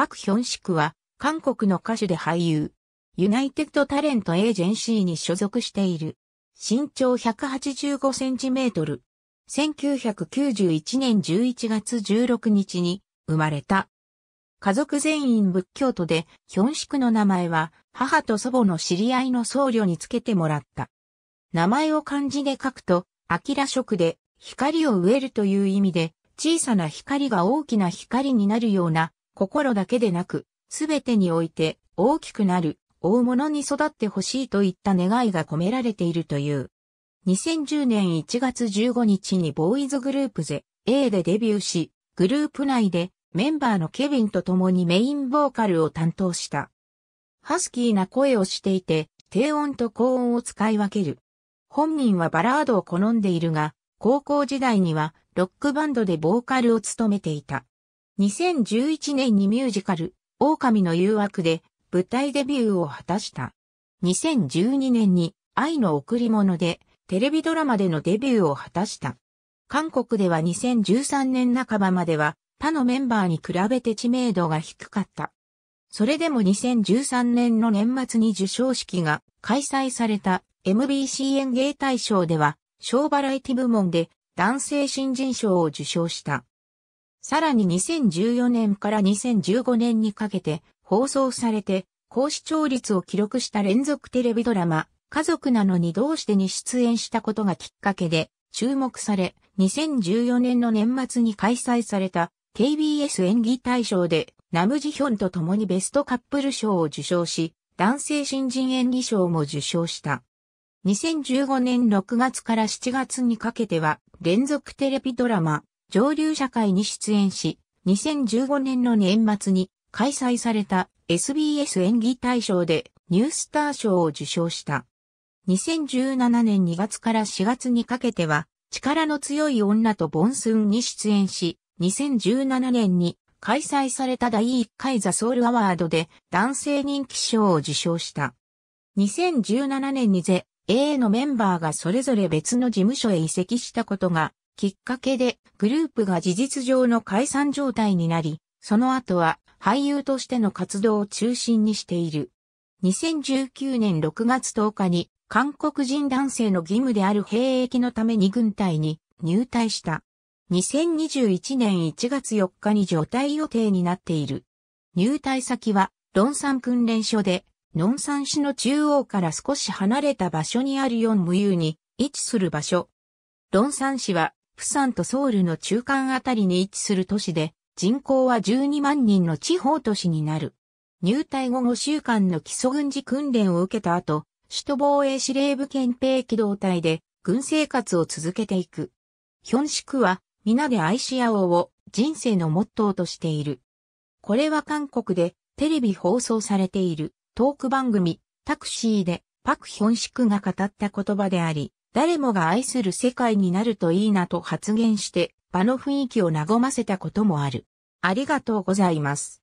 パクヒョンシクは、韓国の歌手で俳優、ユナイテッドタレントエージェンシーに所属している。身長185センチメートル。1991年11月16日に生まれた。家族全員仏教徒で、ヒョンシクの名前は母と祖母の知り合いの僧侶につけてもらった。名前を漢字で書くと、アキラ色で光を植えるという意味で、小さな光が大きな光になるような心だけでなく、すべてにおいて大きくなる、大物に育ってほしいといった願いが込められているという。2010年1月15日にボーイズグループゼ A でデビューし、グループ内でメンバーのケビンと共にメインボーカルを担当した。ハスキーな声をしていて、低音と高音を使い分ける。本人はバラードを好んでいるが、高校時代にはロックバンドでボーカルを務めていた。2011年にミュージカル、狼の誘惑で舞台デビューを果たした。2012年に愛の贈り物でテレビドラマでのデビューを果たした。韓国では2013年半ばまでは他のメンバーに比べて知名度が低かった。それでも2013年の年末に受賞式が開催された MBC 演芸大賞では小バラエティ部門で男性新人賞を受賞した。さらに2014年から2015年にかけて放送されて、高視聴率を記録した連続テレビドラマ、家族なのにどうしてに出演したことがきっかけで注目され、2014年の年末に開催された KBS 演技大賞でナムジヒョンと共にベストカップル賞を受賞し、男性新人演技賞も受賞した。2015年6月から7月にかけては連続テレビドラマ上流社会に出演し、2015年の年末に開催された SBS 演技大賞でニュースター賞を受賞した。2017年2月から4月にかけては、力の強い女とボンスンに出演し、2017年に開催された第1回ザ・ソウル・アワードで男性人気賞を受賞した。2017年にゼ A のメンバーがそれぞれ別の事務所へ移籍したことがきっかけでグループが事実上の解散状態になり、その後は俳優としての活動を中心にしている。2019年6月10日に韓国人男性の義務である兵役のために軍隊に入隊した。2021年1月4日に除隊予定になっている。入隊先は、ロンサン訓練所で、ロンサン市の中央から少し離れた場所にある四無有に位置する場所。ロンサン市はプサンとソウルの中間あたりに位置する都市で、人口は12万人の地方都市になる。入隊後5週間の基礎軍事訓練を受けた後、首都防衛司令部憲兵機動隊で軍生活を続けていく。ヒョンシクは皆で愛し合おうを人生のモットーとしている。これは韓国でテレビ放送されているトーク番組タクシーでパクヒョンシクが語った言葉であり、誰もが愛する世界になるといいなと発言して場の雰囲気を和ませたこともある。ありがとうございます。